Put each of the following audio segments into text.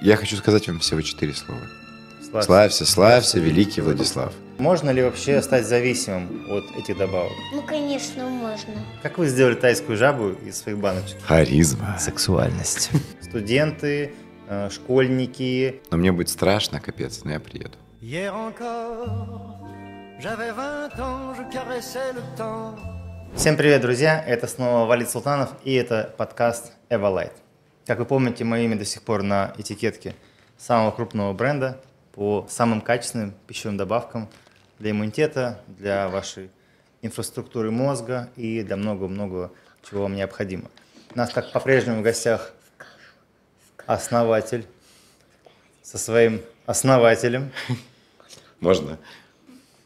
Я хочу сказать вам всего четыре слова. Славься. славься, славься, великий Владислав. Можно ли вообще стать зависимым от этих добавок? Ну, конечно, можно. Как вы сделали тайскую жабу из своих баночек? Харизма. Сексуальность. Студенты, э, школьники. Но мне будет страшно, капец, но я приеду. Всем привет, друзья! Это снова Валид Султанов и это подкаст Эвалайт. Как вы помните, мое имя до сих пор на этикетке самого крупного бренда по самым качественным пищевым добавкам для иммунитета, для вашей инфраструктуры мозга и для много-много чего вам необходимо. У нас, как по-прежнему, в гостях основатель со своим основателем. Можно?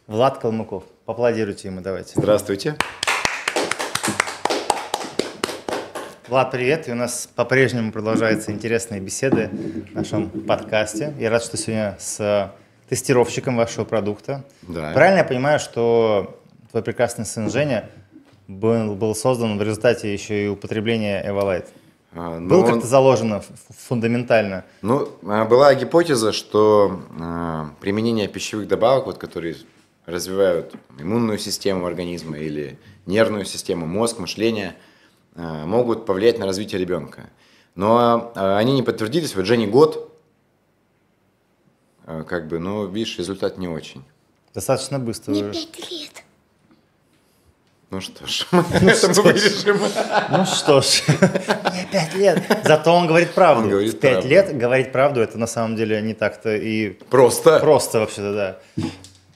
Влад Калмыков. Поаплодируйте ему, давайте. Здравствуйте. Влад, привет. И у нас по-прежнему продолжаются интересные беседы в нашем подкасте. Я рад, что сегодня с э, тестировщиком вашего продукта. Да. Правильно я понимаю, что твой прекрасный сын Женя был, был создан в результате еще и употребления Эволайт? А, ну Было как-то заложено фундаментально? Ну, а, была гипотеза, что а, применение пищевых добавок, вот, которые развивают иммунную систему организма или нервную систему, мозг, мышление – Э, могут повлиять на развитие ребенка. Но э, они не подтвердились. Вот Жене год, э, как бы, но, ну, видишь, результат не очень. Достаточно быстро. Не пять лет. Ну что ж, ну это что мы вырежем. Ну что ж, пять лет. Зато он говорит правду. Он говорит пять лет говорить правду, это на самом деле не так-то и... Просто. Просто вообще-то, да.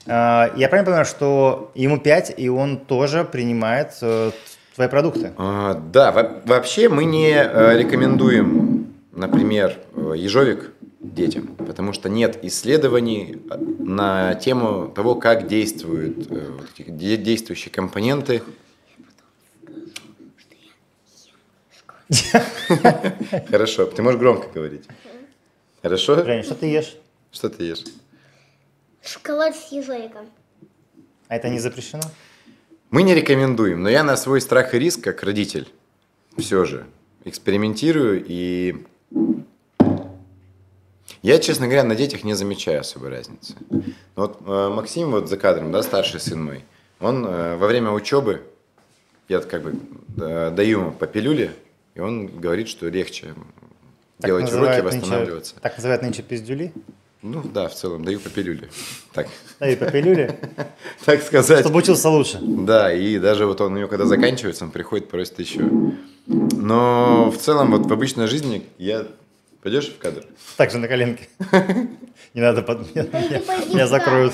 А, я правильно понимаю, что ему пять, и он тоже принимает твои продукты? А, да, во- вообще мы не э, рекомендуем, например, э, ежовик детям, потому что нет исследований а, на тему того, как действуют э, действующие компоненты. Хорошо, ты можешь громко говорить. Хорошо? Женя, что ты ешь? Что ты ешь? Шоколад с ежовиком. А это не запрещено? Мы не рекомендуем, но я на свой страх и риск, как родитель, все же экспериментирую и я, честно говоря, на детях не замечаю особой разницы. Вот э, Максим вот за кадром, да, старший сын мой, он э, во время учебы, я как бы э, даю ему по пилюле, и он говорит, что легче так делать уроки, восстанавливаться. Нынче, так называют нынче пиздюли? Ну да, в целом, даю по пилюле. Так. Даю по пилюле? Так сказать. Чтобы учился лучше. Да, и даже вот он у него когда заканчивается, он приходит, просит еще. Но в целом, вот в обычной жизни я... Пойдешь в кадр? Так же на коленке. Не надо под... Меня закроют.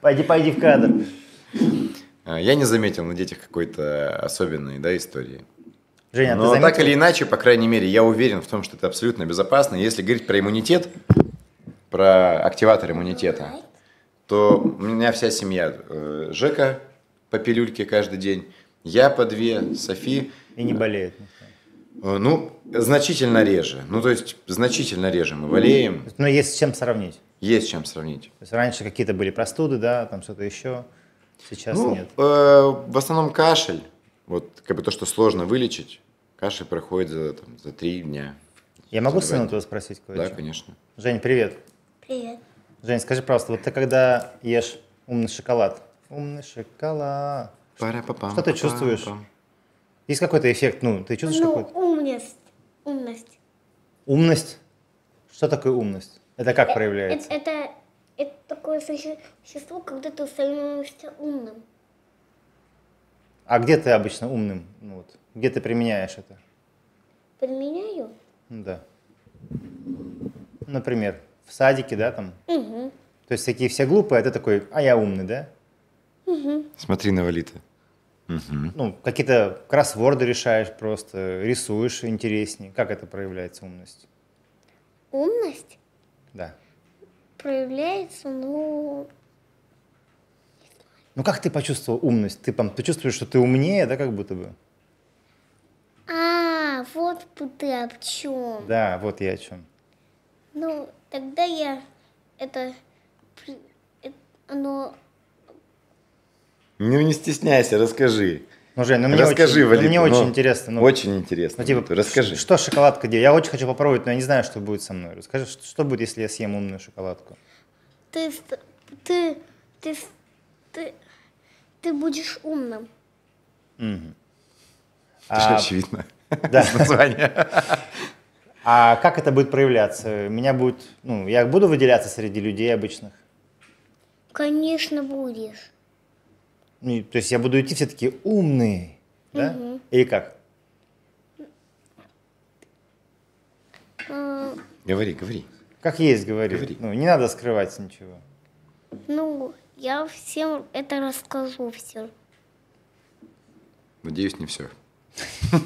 Пойди, пойди в кадр. А, я не заметил на детях какой-то особенной да, истории. Женя, а Но так или иначе, по крайней мере, я уверен в том, что это абсолютно безопасно. Если говорить про иммунитет, про активатор иммунитета, то у меня вся семья. Э, Жека по пилюльке каждый день, я по две, Софи. И не болеет. Э, ну, значительно реже. Ну, то есть, значительно реже мы болеем. Но есть с чем сравнить. Есть с чем сравнить. То есть, раньше какие-то были простуды, да, там что-то еще. Сейчас ну, нет. Э, в основном кашель. Вот как бы то, что сложно вылечить. Кашель проходит за, там, за три дня. Я могу сына твоего спросить кое-что? Да, конечно. Жень, привет. Привет. Жень, скажи, пожалуйста, вот ты когда ешь умный шоколад, умный шоколад, что ты чувствуешь? Есть какой-то эффект, ну, ты чувствуешь ну, какой-то? умность, умность. Умность? Что такое умность? Это как э, проявляется? Это, это, это такое существо, когда ты становишься умным. А где ты обычно умным? Ну, вот. Где ты применяешь это? Применяю? Да. Например? в садике, да, там. Угу. То есть такие все глупые, а ты такой, а я умный, да? Угу. Смотри на валиты. Угу. Ну, какие-то кроссворды решаешь просто, рисуешь интереснее. Как это проявляется умность? Умность? Да. Проявляется, ну... Ну как ты почувствовал умность? Ты, ты чувствуешь, что ты умнее, да, как будто бы? А, вот ты об чем. Да, вот я о чем. Ну, Тогда я это, э, оно... Ну не стесняйся, расскажи. Ну, Жень, ну мне Расскажи, очень, Валик, ну, мне ну, очень интересно. Ну, очень интересно. Ну, типа, Расскажи. Что шоколадка делает? Я очень хочу попробовать, но я не знаю, что будет со мной. Расскажи, что, что будет, если я съем умную шоколадку? Ты, ты, ты, ты, ты будешь умным. Угу. Это а, очевидно. Да. Название. А как это будет проявляться? Меня будет, ну, я буду выделяться среди людей обычных? Конечно, будешь. Ну, то есть я буду идти все таки умный, да? Угу. Или как? А, говори, говори. Как есть, говори. говори. Ну, не надо скрывать ничего. Ну, я всем это расскажу все. Надеюсь, не все.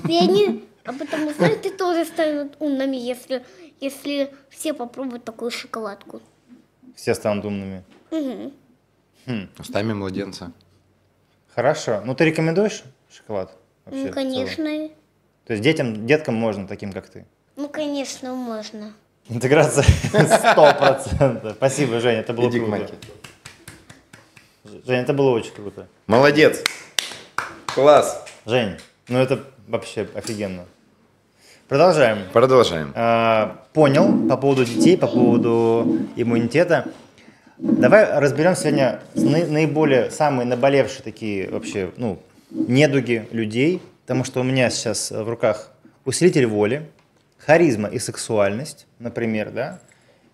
Я не, а потому, знаете, тоже станут умными, если, если все попробуют такую шоколадку. Все станут умными. Угу. Хм. Устами ну, младенца. Хорошо. Ну, ты рекомендуешь шоколад? Ну, вообще, ну, конечно. То есть детям, деткам можно, таким как ты? Ну, конечно, можно. Интеграция 100%. Спасибо, Женя, это было Иди круто. Женя, это было очень круто. Молодец. Класс. Жень, ну это вообще офигенно. Продолжаем. Продолжаем. А, понял по поводу детей, по поводу иммунитета. Давай разберем сегодня наиболее самые наболевшие такие вообще ну недуги людей, потому что у меня сейчас в руках усилитель воли, харизма и сексуальность, например, да,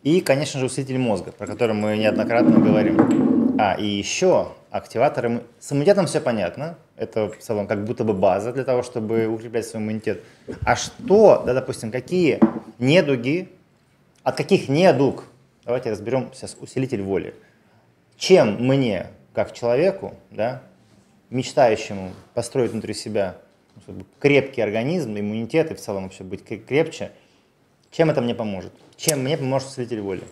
и, конечно же, усилитель мозга, про который мы неоднократно говорим. А, и еще активаторы... С иммунитетом все понятно. Это в целом как будто бы база для того, чтобы укреплять свой иммунитет. А что, да, допустим, какие недуги, от каких недуг, давайте разберем сейчас усилитель воли. Чем мне, как человеку, да, мечтающему построить внутри себя ну, крепкий организм, иммунитет и в целом вообще быть крепче, чем это мне поможет? Чем мне поможет усилитель воли?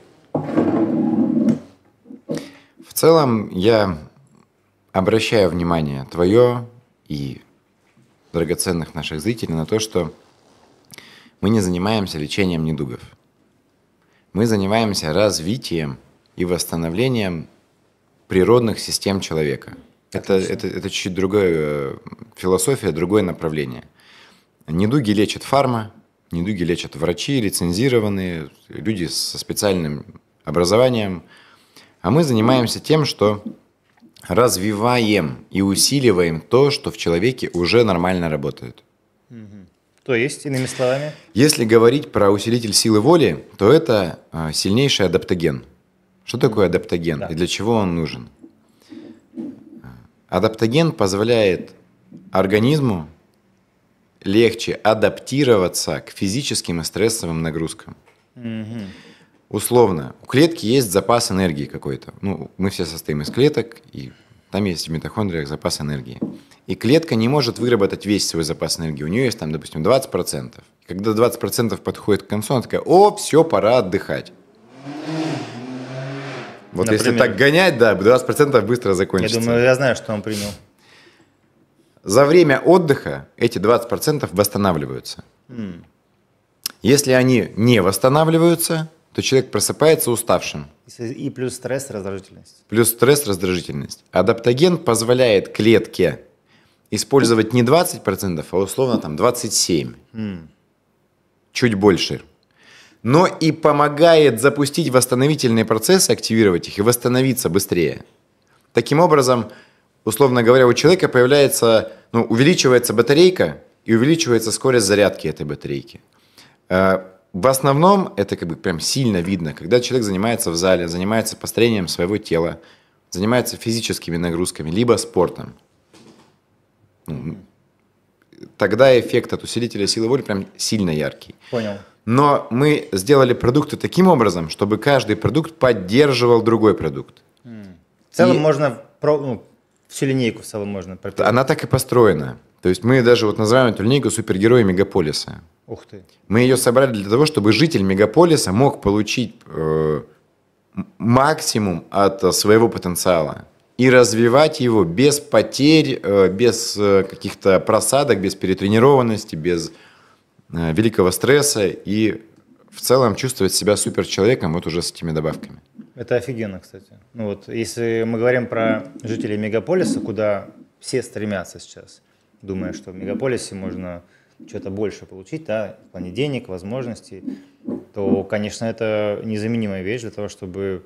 целом я обращаю внимание твое и драгоценных наших зрителей на то, что мы не занимаемся лечением недугов. Мы занимаемся развитием и восстановлением природных систем человека. Это, это, это чуть другая э, философия, другое направление. Недуги лечат фарма, недуги лечат врачи, лицензированные, люди со специальным образованием, а мы занимаемся тем, что развиваем и усиливаем то, что в человеке уже нормально работает. То есть, иными словами? Если говорить про усилитель силы воли, то это а, сильнейший адаптоген. Что такое адаптоген да. и для чего он нужен? Адаптоген позволяет организму легче адаптироваться к физическим и стрессовым нагрузкам. Угу условно, у клетки есть запас энергии какой-то. Ну, мы все состоим из клеток, и там есть в митохондриях запас энергии. И клетка не может выработать весь свой запас энергии. У нее есть там, допустим, 20%. Когда 20% подходит к концу, она такая, о, все, пора отдыхать. Вот Например, если так гонять, да, 20% быстро закончится. Я думаю, я знаю, что он принял. За время отдыха эти 20% восстанавливаются. Mm. Если они не восстанавливаются, то человек просыпается уставшим. И плюс стресс, раздражительность. Плюс стресс, раздражительность. Адаптоген позволяет клетке использовать не 20%, а условно там 27%. Mm. Чуть больше. Но и помогает запустить восстановительные процессы, активировать их и восстановиться быстрее. Таким образом, условно говоря, у человека появляется, ну, увеличивается батарейка и увеличивается скорость зарядки этой батарейки э, в основном это как бы прям сильно видно, когда человек занимается в зале, занимается построением своего тела, занимается физическими нагрузками, либо спортом. Ну, тогда эффект от усилителя силы воли прям сильно яркий. Понял. Но мы сделали продукты таким образом, чтобы каждый продукт поддерживал другой продукт. В целом и можно ну, всю линейку в целом можно. Прописать. Она так и построена. То есть мы даже вот называем эту линейку супергерои мегаполиса. Ух ты. Мы ее собрали для того, чтобы житель мегаполиса мог получить э, максимум от э, своего потенциала и развивать его без потерь, э, без э, каких-то просадок, без перетренированности, без э, великого стресса и в целом чувствовать себя суперчеловеком вот уже с этими добавками. Это офигенно, кстати. Ну вот, если мы говорим про жителей мегаполиса, куда все стремятся сейчас, думая, что в мегаполисе можно что-то больше получить, да, в плане денег, возможностей, то, конечно, это незаменимая вещь для того, чтобы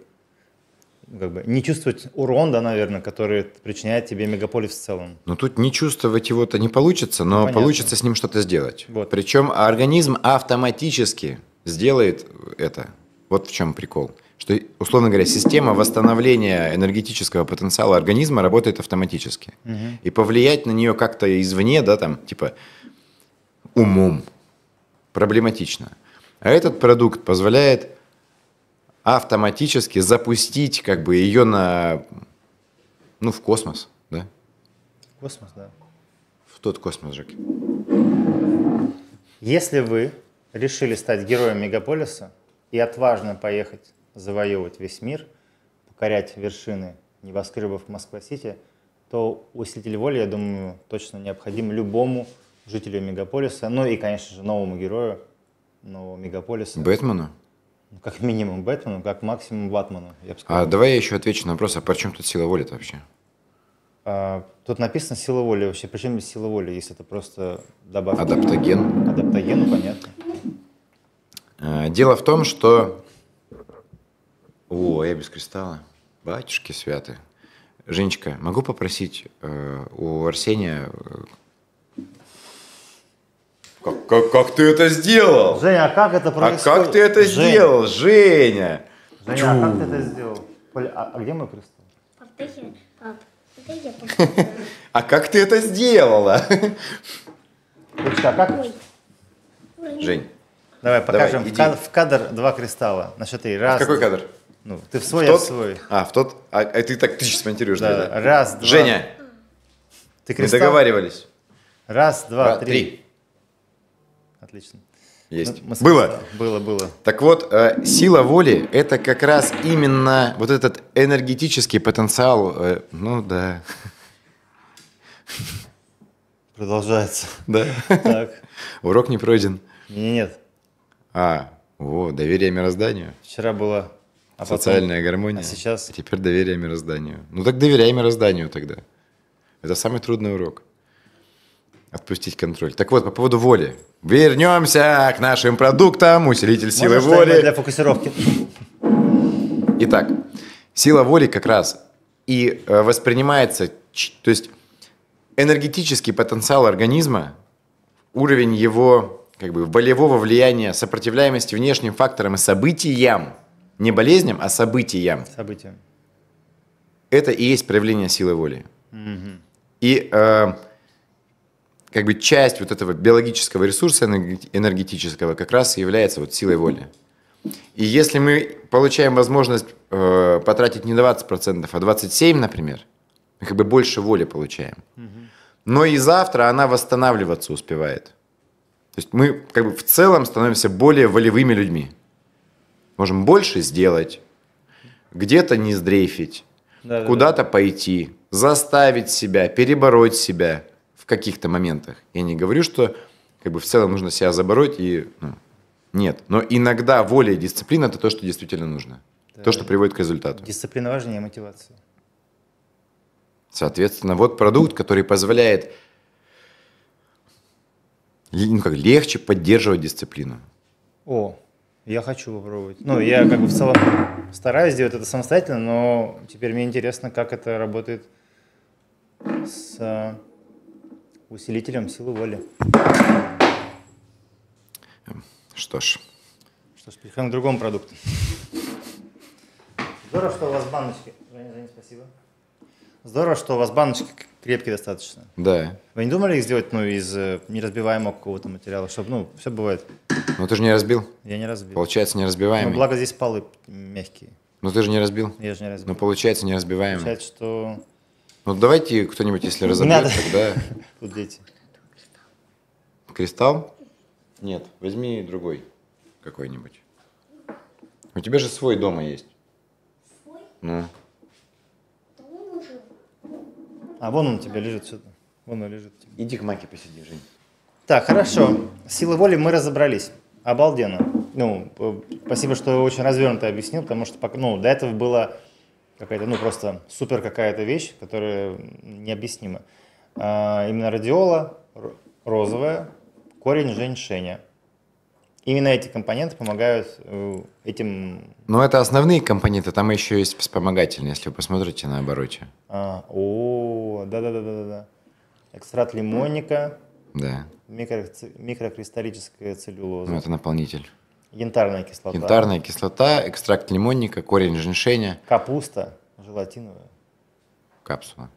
как бы не чувствовать урон, да, наверное, который причиняет тебе мегаполис в целом. Но тут не чувствовать его-то не получится, но ну, получится с ним что-то сделать. Вот. Причем организм автоматически сделает это. Вот в чем прикол. Что, условно говоря, система восстановления энергетического потенциала организма работает автоматически. Угу. И повлиять на нее как-то извне, да, там, типа, умом. Проблематично. А этот продукт позволяет автоматически запустить как бы ее на, ну, в космос, да? космос, да. В тот космос, Жек. Если вы решили стать героем мегаполиса и отважно поехать завоевывать весь мир, покорять вершины небоскребов Москва-Сити, то усилитель воли, я думаю, точно необходим любому жителю мегаполиса, ну и, конечно же, новому герою нового мегаполиса. Бэтмену? Ну, как минимум Бэтмену, как максимум Ватману. я бы сказал. А давай я еще отвечу на вопрос, а при чем тут сила воли вообще? А, тут написано сила воли вообще. Причем сила воли, если это просто добавить... Адаптоген. Адаптоген, ну, понятно. А, дело в том, что... О, я без кристалла. Батюшки святы. Женечка, могу попросить э, у Арсения э, как, как, как ты это сделал? Женя, а как это происходит? А как ты это Женя. сделал, Женя? Женя, Чу. а как ты это сделал? Поля, а, а где мой престол? А как ты это сделала? Дочка, а как? Жень. Давай покажем Давай, в, кадр, в кадр два кристалла. На счет три. А раз. А какой кадр? Ну, ты в свой, в тот? я в свой. А, в тот? А, а ты так ты смонтируешь. Да. да. Раз, два. Женя. Ты кристалл? Мы договаривались. Раз, два, Раз, три. три. Отлично. Есть. Ну, мы было? было, было. Так вот, э, сила воли – это как раз именно вот этот энергетический потенциал. Э, ну да. Продолжается. Да? Так. Урок не пройден. Нет. А, о, доверие мирозданию. Вчера было. А Социальная потом... гармония. А сейчас? А теперь доверие мирозданию. Ну так доверяй мирозданию тогда. Это самый трудный урок отпустить контроль. Так вот, по поводу воли. Вернемся к нашим продуктам, усилитель силы Можно воли. для фокусировки. Итак, сила воли как раз и э, воспринимается, то есть энергетический потенциал организма, уровень его как бы волевого влияния, сопротивляемости внешним факторам и событиям, не болезням, а событиям. Событиям. Это и есть проявление силы воли. Угу. И э, как бы часть вот этого биологического ресурса энергетического как раз и является вот силой воли. И если мы получаем возможность э, потратить не 20%, а 27%, например, мы как бы больше воли получаем. Но и завтра она восстанавливаться успевает. То есть мы как бы в целом становимся более волевыми людьми. Можем больше сделать, где-то не сдрейфить, да, куда-то да. пойти, заставить себя, перебороть себя – в каких-то моментах. Я не говорю, что как бы в целом нужно себя забороть и ну, нет. Но иногда воля и дисциплина это то, что действительно нужно. Да. То, что приводит к результату. Дисциплина важнее мотивации. Соответственно, вот продукт, который позволяет ну, как, легче поддерживать дисциплину. О, я хочу попробовать. Ну, я как бы в целом стараюсь делать это самостоятельно, но теперь мне интересно, как это работает с усилителем силы воли. Что ж. Что ж, переходим к другому продукту. Здорово, что у вас баночки. Женя, Женя, спасибо. Здорово, что у вас баночки крепкие достаточно. Да. Вы не думали их сделать, ну, из э, неразбиваемого какого-то материала, чтобы, ну, все бывает. Но ну, ты же не разбил. Я не разбил. Получается, не ну, разбиваемый. Ну, благо здесь полы мягкие. Но ну, ты же не разбил. Я же не разбил. Но получается, не разбиваемый. Получается, что ну давайте кто-нибудь, если разобьет, тогда... Вот дети. Кристалл? Нет, возьми другой какой-нибудь. У тебя же свой дома есть. Свой? Ну. А вон он у тебя лежит сюда. Вон он лежит. Иди к Маке посиди, Жень. Так, хорошо. Силы воли мы разобрались. Обалденно. Ну, э, спасибо, что очень развернуто объяснил, потому что ну, до этого было какая-то, ну, просто супер какая-то вещь, которая необъяснима. А, именно радиола, розовая, корень женьшеня. Именно эти компоненты помогают э, этим... Ну, это основные компоненты, там еще есть вспомогательные, если вы посмотрите на обороте. А, о, да-да-да-да-да. Экстракт лимонника. Да. Микро, микрокристаллическая целлюлоза. Ну, это наполнитель. Янтарная кислота. Янтарная кислота, экстракт лимонника, корень женьшеня. Капуста желатиновая. Капсула.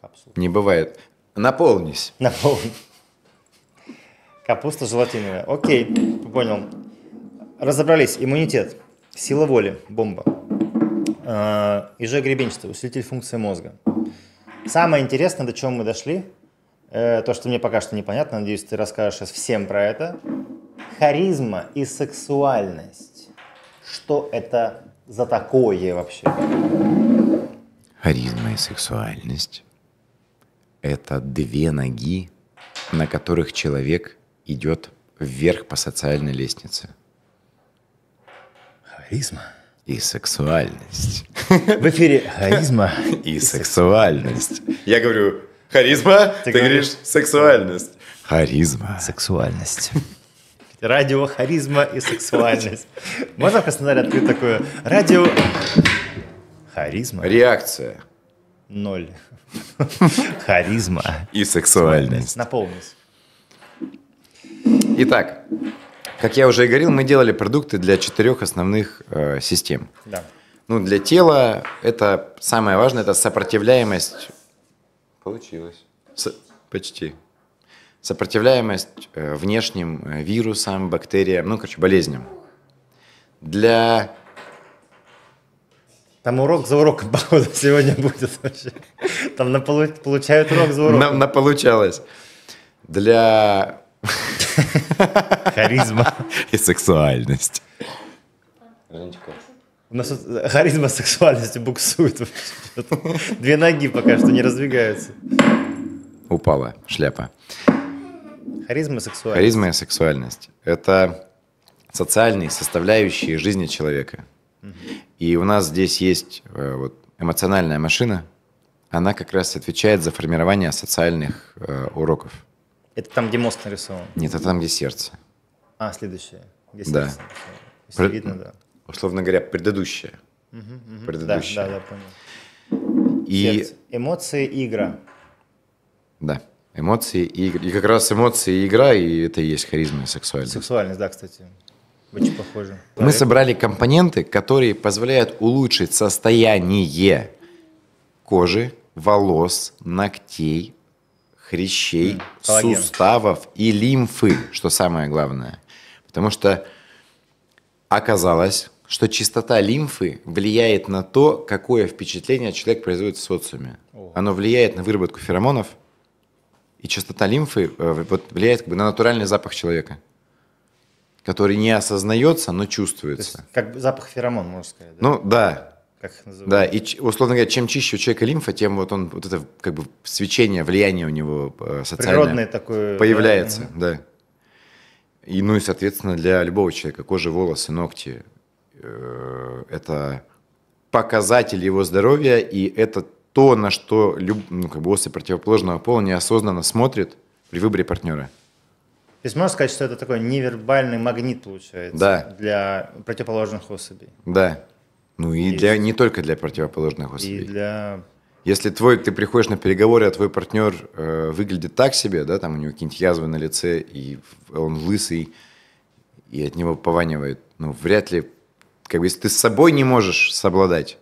Капсула. Не бывает. Наполнись. Наполнись. Капуста желатиновая. Окей, понял. Разобрались. Иммунитет. Сила воли. Бомба. А, ИЖ гребенчатый. Усилитель функции мозга. Самое интересное, до чего мы дошли – Э, то, что мне пока что непонятно, надеюсь, ты расскажешь сейчас всем про это. Харизма и сексуальность. Что это за такое вообще? Харизма и сексуальность – это две ноги, на которых человек идет вверх по социальной лестнице. Харизма. И сексуальность. В эфире харизма. И, сексуальность. Я говорю, Харизма, ты, ты говоришь сексуальность. Харизма. Сексуальность. Радио, харизма и сексуальность. Можно в Краснодаре открыть такое? Радио, харизма. Реакция. Ноль. Харизма. И сексуальность. Наполнись. Итак, как я уже и говорил, мы делали продукты для четырех основных э, систем. Да. Ну, для тела это самое важное, это сопротивляемость Получилось. С... Почти. Сопротивляемость э, внешним э, вирусам, бактериям, ну, короче, болезням. Для... Там урок за уроком, походу, сегодня будет вообще. Там на полу... получают урок за уроком. на получалось Для... Харизма. И сексуальность. Женечка. У нас вот э, харизма сексуальности буксует. Две ноги пока что не раздвигаются. Упала шляпа. Харизма сексуальность. Харизма и сексуальность. Это социальные составляющие жизни человека. И у нас здесь есть э, вот, эмоциональная машина. Она как раз отвечает за формирование социальных э, уроков. Это там, где мозг нарисован? Нет, это там, где сердце. А, следующее. Где сердце да. Видно, да условно говоря, предыдущее. Угу, угу. Предыдущее. Да, да, да, понял. И... Сердце. Эмоции, игра. Да. Эмоции и игра. И как раз эмоции и игра, и это и есть харизма и сексуальность. Сексуальность, да, кстати. Очень похоже. Человек. Мы собрали компоненты, которые позволяют улучшить состояние кожи, волос, ногтей, хрящей, mm, суставов и лимфы, что самое главное. Потому что оказалось, что чистота лимфы влияет на то, какое впечатление человек производит в социуме. Оно влияет на выработку феромонов, и частота лимфы э, вот, влияет как бы, на натуральный запах человека, который не осознается, но чувствуется. То есть, как запах феромон, можно сказать. Да? Ну да. Как их называют? Да, и условно говоря, чем чище у человека лимфа, тем вот он вот это как бы свечение, влияние у него э, социальное Природное такое появляется, да. да. И ну и соответственно для любого человека кожа, волосы, ногти, Э, это показатель его здоровья, и это то, на что люб, ну, как бы особь противоположного пола неосознанно смотрит при выборе партнера. То есть можно сказать, что это такой невербальный магнит получается да. для противоположных особей. Да. Ну и, и для не только для противоположных особей. И для если твой, ты приходишь на переговоры, а твой партнер э, выглядит так себе, да, там у него какие-нибудь язвы на лице, и он лысый, и от него пованивает, ну, вряд ли как бы если ты с собой не можешь собладать,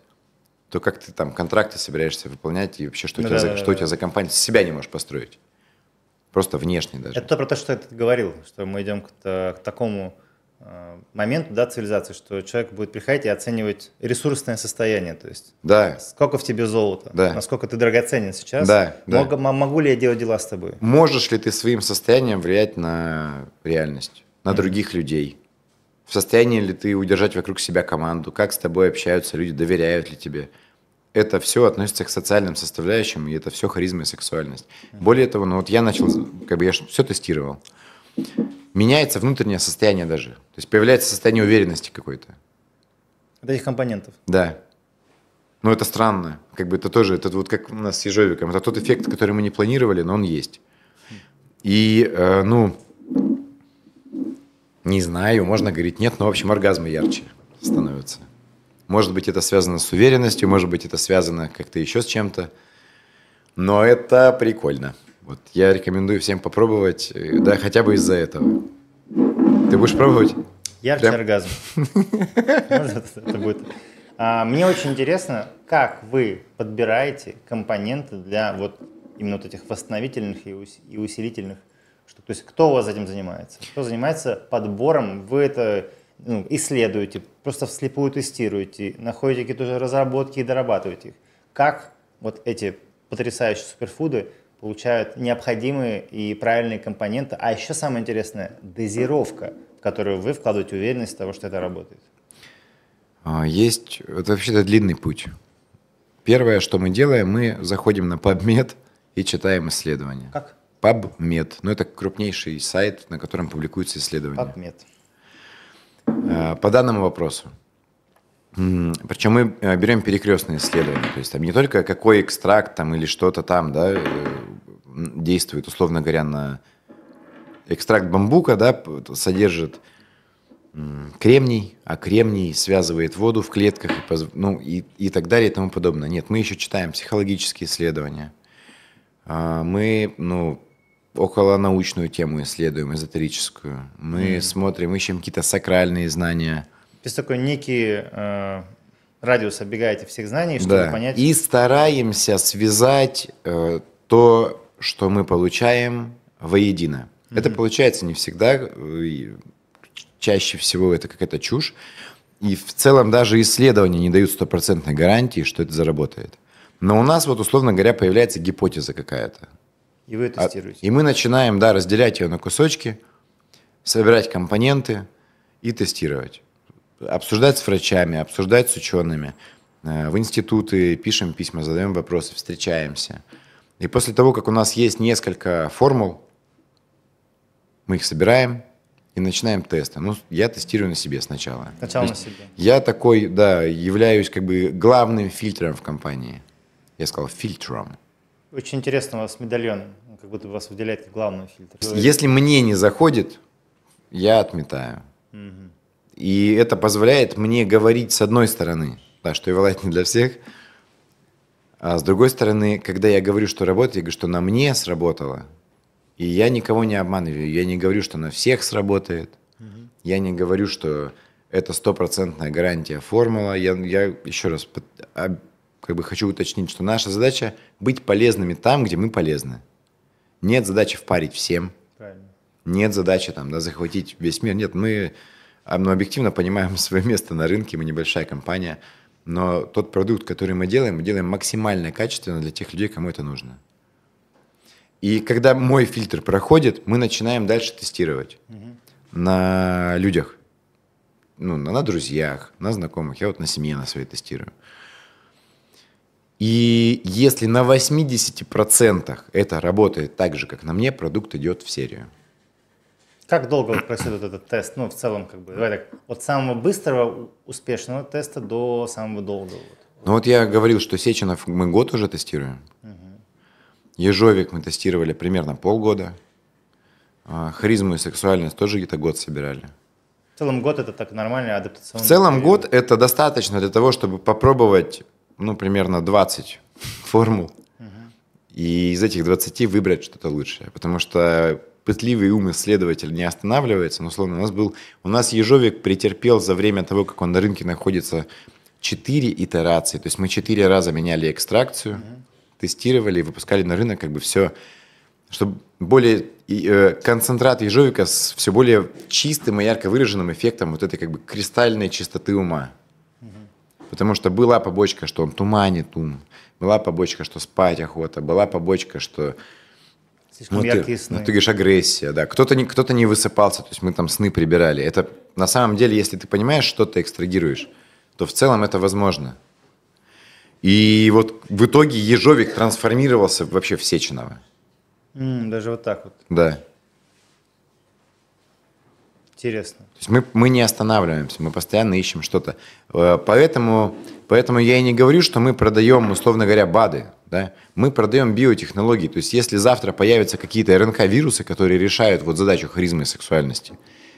то как ты там контракты собираешься выполнять и вообще что, да, у, тебя да, за, да, что да. у тебя за компания, себя не можешь построить. Просто внешне даже. Это про то, что я говорил, что мы идем к, к такому э, моменту, да, цивилизации, что человек будет приходить и оценивать ресурсное состояние, то есть да. сколько в тебе золота, да. насколько ты драгоценен сейчас, да, да. могу ли я делать дела с тобой. Можешь ли ты своим состоянием влиять на реальность, на mm-hmm. других людей, в состоянии ли ты удержать вокруг себя команду? Как с тобой общаются люди? Доверяют ли тебе? Это все относится к социальным составляющим, и это все харизма и сексуальность. Более того, ну вот я начал, как бы я все тестировал. Меняется внутреннее состояние даже. То есть появляется состояние уверенности какой-то. От этих компонентов. Да. Но ну, это странно. Как бы это тоже, это вот как у нас с ежовиком. Это тот эффект, который мы не планировали, но он есть. И, э, ну, не знаю, можно говорить нет, но, в общем, оргазмы ярче становятся. Может быть, это связано с уверенностью, может быть, это связано как-то еще с чем-то. Но это прикольно. Вот я рекомендую всем попробовать, э, да, хотя бы из-за этого. Ты будешь пробовать? Ярче Прям? оргазм. это будет. А, мне очень интересно, как вы подбираете компоненты для вот именно вот этих восстановительных и усилительных штук. То есть кто у вас этим занимается? Кто занимается подбором? Вы это ну, исследуете, просто вслепую тестируете, находите какие-то разработки и дорабатываете их. Как вот эти потрясающие суперфуды получают необходимые и правильные компоненты, а еще самое интересное – дозировка, в которую вы вкладываете уверенность того, что это работает. А, есть, это вообще-то длинный путь. Первое, что мы делаем, мы заходим на PubMed и читаем исследования. Как? PubMed. Ну, это крупнейший сайт, на котором публикуются исследования. PubMed. А, по данному вопросу. Причем мы э, берем перекрестные исследования. То есть там не только какой экстракт там или что-то там да, э, действует, условно говоря, на экстракт бамбука да, содержит кремний, а кремний связывает воду в клетках и, позв... ну, и, и так далее и тому подобное. Нет, мы еще читаем психологические исследования. А, мы ну, Около научную тему исследуем, эзотерическую. Мы mm. смотрим, ищем какие-то сакральные знания. То есть такой некий э, радиус оббегаете всех знаний, чтобы да. понять. И стараемся связать э, то, что мы получаем, воедино. Mm-hmm. Это получается не всегда, э, чаще всего это какая-то чушь. И в целом даже исследования не дают стопроцентной гарантии, что это заработает. Но у нас вот, условно говоря, появляется гипотеза какая-то. И вы а, тестируете. И мы начинаем, да, разделять ее на кусочки, собирать компоненты и тестировать. Обсуждать с врачами, обсуждать с учеными. Э, в институты пишем письма, задаем вопросы, встречаемся. И после того, как у нас есть несколько формул, мы их собираем и начинаем тесты. Ну, я тестирую на себе сначала. Сначала на себе. Я такой, да, являюсь как бы главным фильтром в компании. Я сказал фильтром. Очень интересно у вас медальон, как будто вас выделяет как главный фильтр. Если мне не заходит, я отметаю. Угу. И это позволяет мне говорить с одной стороны, да, что Эвалайт не для всех, а с другой стороны, когда я говорю, что работает, я говорю, что на мне сработало. И я никого не обманываю, я не говорю, что на всех сработает, угу. я не говорю, что это стопроцентная гарантия формула. Я, я еще раз как бы хочу уточнить, что наша задача быть полезными там, где мы полезны. Нет задачи впарить всем. Правильно. Нет задачи там, да, захватить весь мир. Нет, мы а, ну, объективно понимаем свое место на рынке, мы небольшая компания, но тот продукт, который мы делаем, мы делаем максимально качественно для тех людей, кому это нужно. И когда мой фильтр проходит, мы начинаем дальше тестировать угу. на людях, ну, на, на друзьях, на знакомых. Я вот на семье на своей тестирую. И если на 80% это работает так же, как на мне, продукт идет в серию. Как долго вот происходит этот тест? Ну, в целом, как бы, давай так, от самого быстрого успешного теста до самого долгого. Ну вот я говорил, что Сеченов мы год уже тестируем. Угу. Ежовик мы тестировали примерно полгода. А, харизму и сексуальность тоже где-то год собирали. В целом год это так нормально адаптационный. В целом период. год это достаточно для того, чтобы попробовать ну, примерно 20 формул, и из этих 20 выбрать что-то лучшее. Потому что пытливый ум исследователь не останавливается. Но условно, у нас был... У нас ежовик претерпел за время того, как он на рынке находится, 4 итерации. То есть мы 4 раза меняли экстракцию, угу. тестировали и выпускали на рынок как бы все чтобы более э, концентрат ежовика с все более чистым и ярко выраженным эффектом вот этой как бы кристальной чистоты ума. Потому что была побочка, что он туманит ум, была побочка, что спать охота, была побочка, что Слишком ну, яркие ну, ты, сны. Ну, ты говоришь, агрессия, да. Кто-то не, кто то не высыпался, то есть мы там сны прибирали. Это на самом деле, если ты понимаешь, что ты экстрагируешь, то в целом это возможно. И вот в итоге Ежовик трансформировался вообще в Сеченова. Mm, даже вот так вот. Да. Интересно. То есть мы, мы не останавливаемся, мы постоянно ищем что-то. Э, поэтому, поэтому я и не говорю, что мы продаем, условно говоря, БАДы. Да? Мы продаем биотехнологии. То есть если завтра появятся какие-то РНК-вирусы, которые решают вот задачу харизмы и сексуальности,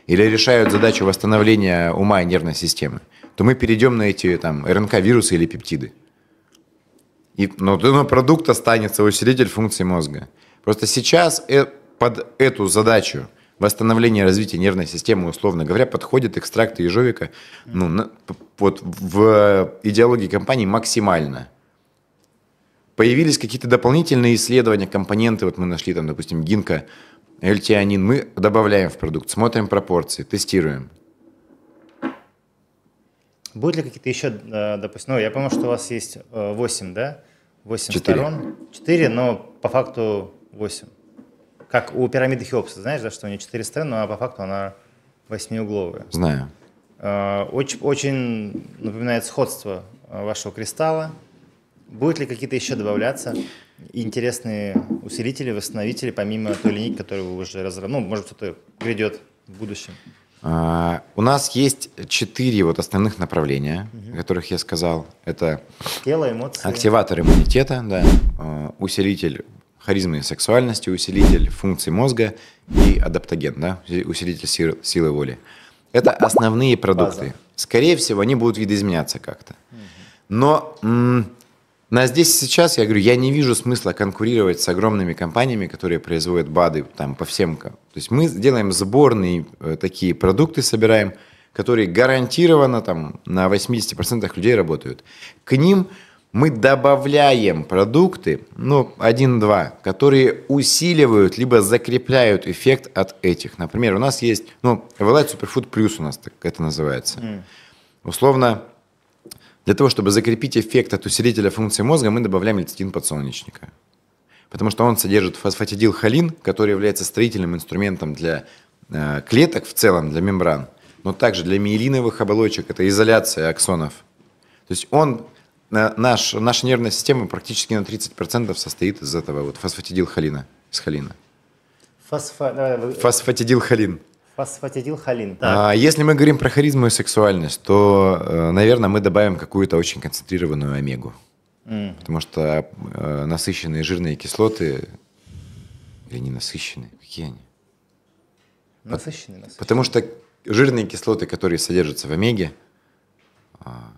или решают задачу восстановления ума и нервной системы, то мы перейдем на эти там, РНК-вирусы или пептиды. И, но, но продукт останется усилитель функций мозга. Просто сейчас э, под эту задачу – восстановление развития нервной системы, условно говоря, подходит экстракты ежовика ну, на, вот в идеологии компании максимально. Появились какие-то дополнительные исследования, компоненты. Вот мы нашли там, допустим, гинка, эльтианин. Мы добавляем в продукт, смотрим пропорции, тестируем. Будут ли какие-то еще, э, допустим, ну, я понял, что у вас есть 8, э, да? 8 4. сторон. 4, но по факту 8. Как у пирамиды Хеопса, знаешь, да, что у нее четыре стороны, но по факту она восьмиугловая. Знаю. А, очень, очень напоминает сходство а, вашего кристалла. Будут ли какие-то еще добавляться интересные усилители, восстановители, помимо той линейки, которую вы уже разработали? Ну, может, кто-то грядет в будущем. А, у нас есть четыре вот основных направления, угу. о которых я сказал. Это тело, эмоции. активатор иммунитета, да, усилитель харизмы и сексуальности, усилитель функций мозга и адаптоген, да, усилитель сил, силы воли. Это основные продукты. База. Скорее всего, они будут видоизменяться как-то. Но на здесь и сейчас, я говорю, я не вижу смысла конкурировать с огромными компаниями, которые производят БАДы там, по всем. То есть мы делаем сборные э, такие продукты, собираем, которые гарантированно там, на 80% людей работают. К ним мы добавляем продукты, ну, один-два, которые усиливают либо закрепляют эффект от этих. Например, у нас есть, ну, Evolite суперфуд плюс у нас так это называется. Условно, для того, чтобы закрепить эффект от усилителя функции мозга, мы добавляем лецитин подсолнечника. Потому что он содержит фосфатидилхолин, который является строительным инструментом для э, клеток в целом, для мембран, но также для миелиновых оболочек, это изоляция аксонов. То есть он наш, наша нервная система практически на 30% состоит из этого вот фосфатидилхолина. Из холина. Фосфа... Фосфатидилхолин. Фосфатидилхолин. Да. А, если мы говорим про харизму и сексуальность, то, э, наверное, мы добавим какую-то очень концентрированную омегу. Mm. Потому что э, насыщенные жирные кислоты или не насыщенные, какие они? Насыщенные, насыщенные. Потому что жирные кислоты, которые содержатся в омеге, а,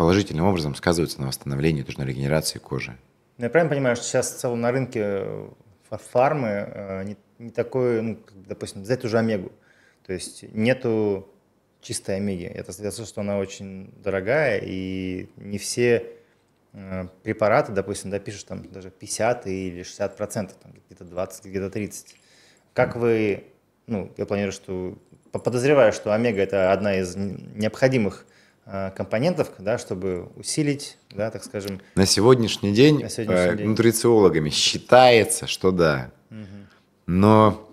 положительным образом сказываются на восстановлении, тоже на регенерации кожи. Но ну, я правильно понимаю, что сейчас в целом на рынке э, фармы э, не, не такой, ну, допустим, взять же омегу. То есть нету чистой омеги. Это связано, что она очень дорогая, и не все э, препараты, допустим, да, пишешь там даже 50 или 60 процентов, где-то 20, где-то 30. Как вы, ну, я планирую, что подозреваю, что омега это одна из необходимых Э, компонентов, да, чтобы усилить, да, так скажем. На сегодняшний день, на э, сегодняшний день. нутрициологами считается, что да. Угу. Но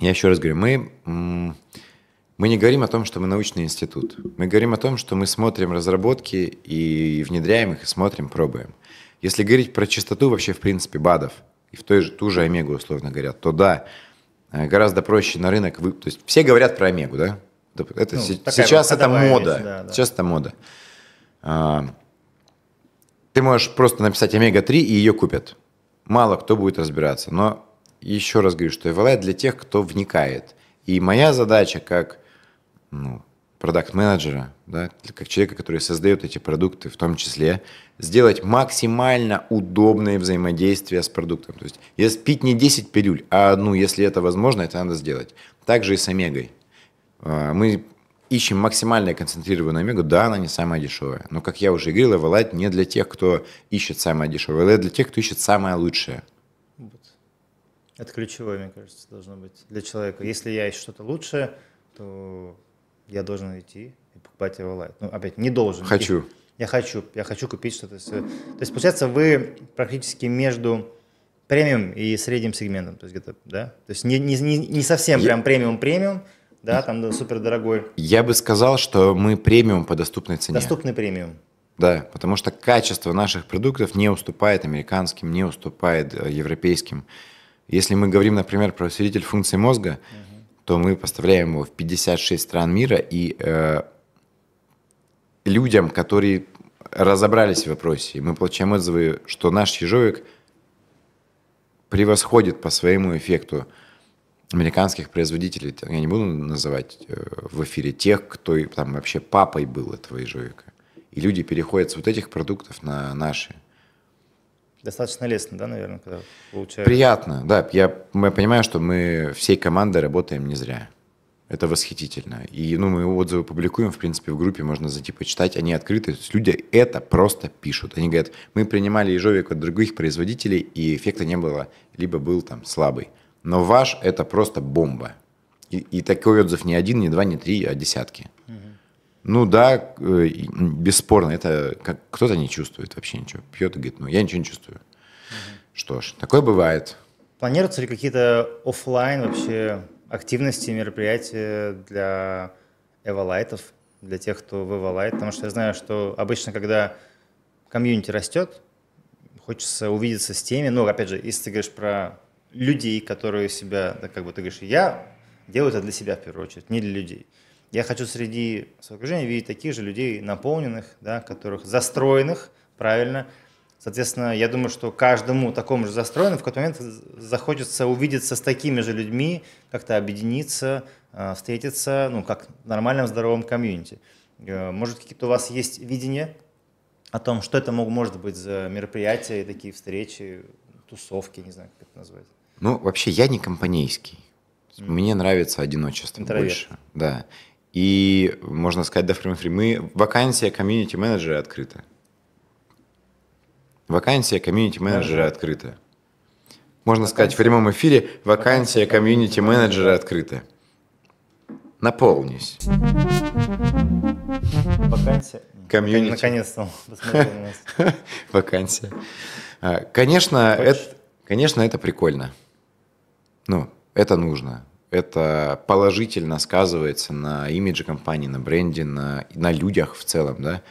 я еще раз говорю, мы, мы не говорим о том, что мы научный институт. Мы говорим о том, что мы смотрим разработки и внедряем их, и смотрим, пробуем. Если говорить про чистоту вообще, в принципе, БАДов, и в той же, ту же омегу, условно говоря, то да, э, гораздо проще на рынок. Вы, то есть все говорят про омегу, да? Это ну, се- сейчас это мода. Есть, да, да. Сейчас это мода. А, ты можешь просто написать омега-3 и ее купят. Мало кто будет разбираться. Но еще раз говорю, что ЭВЛА для тех, кто вникает. И моя задача как ну, продакт-менеджера, да, как человека, который создает эти продукты, в том числе, сделать максимально удобное взаимодействие с продуктом. То есть если пить не 10 пилюль, а одну, если это возможно, это надо сделать. Также и с омегой. А, мы ищем максимально концентрированную омегу, да, она не самая дешевая. Но, как я уже говорил, эволайт не для тех, кто ищет самое дешевое, Эвелайт для тех, кто ищет самое лучшее. Это ключевое, мне кажется, должно быть для человека. Если я ищу что-то лучшее, то я должен идти и покупать эволайт. Ну, опять, не должен. Хочу. Я хочу, я хочу купить что-то. То есть, получается, вы практически между премиум и средним сегментом, то есть где-то, да? То есть не, не, не совсем я... прям премиум-премиум, да, там да, супер дорогой. Я бы сказал, что мы премиум по доступной цене. Доступный премиум. Да, потому что качество наших продуктов не уступает американским, не уступает э, европейским. Если мы говорим, например, про усилитель функции мозга, угу. то мы поставляем его в 56 стран мира, и э, людям, которые разобрались в вопросе, мы получаем отзывы, что наш ежовик превосходит по своему эффекту американских производителей, я не буду называть э, в эфире тех, кто там вообще папой был этого ежевика. И люди переходят с вот этих продуктов на наши. Достаточно лестно, да, наверное, когда получается? Приятно, да. Я, я понимаю, что мы всей командой работаем не зря. Это восхитительно. И ну, мы отзывы публикуем, в принципе, в группе можно зайти почитать. Они открыты. То есть люди это просто пишут. Они говорят, мы принимали ежовик от других производителей, и эффекта не было. Либо был там слабый. Но ваш это просто бомба. И, и такой отзыв не один, не два, не три, а десятки. Угу. Ну да, э, бесспорно, это как кто-то не чувствует вообще ничего. Пьет и говорит, ну я ничего не чувствую. Угу. Что ж, такое бывает. Планируются ли какие-то офлайн вообще активности, мероприятия для эволайтов, для тех, кто в эволайт? Потому что я знаю, что обычно, когда комьюнити растет, хочется увидеться с теми, ну, опять же, если ты говоришь про людей, которые себя, да, как бы ты говоришь, я делаю это для себя в первую очередь, не для людей. Я хочу среди своего окружения видеть таких же людей, наполненных, да, которых застроенных правильно. Соответственно, я думаю, что каждому такому же застроенному в какой-то момент захочется увидеться с такими же людьми, как-то объединиться, а, встретиться, ну, как в нормальном здоровом комьюнити. Э, может, какие-то у вас есть видения о том, что это может быть за мероприятия, такие встречи, тусовки, не знаю, как это назвать? Ну, вообще, я не компанейский. Mm. Мне нравится одиночество Интроверт. больше. Да. И, можно сказать, да, фрим фри мы вакансия комьюнити-менеджера открыта. Вакансия комьюнити-менеджера открыта. Можно вакансия. сказать в прямом эфире, вакансия комьюнити-менеджера открыта. Наполнись. Вакансия. Комьюнити. Наконец-то Вакансия. А, конечно, это, конечно, это прикольно. Ну, это нужно. Это положительно сказывается на имидже компании, на бренде, на, на людях в целом, да.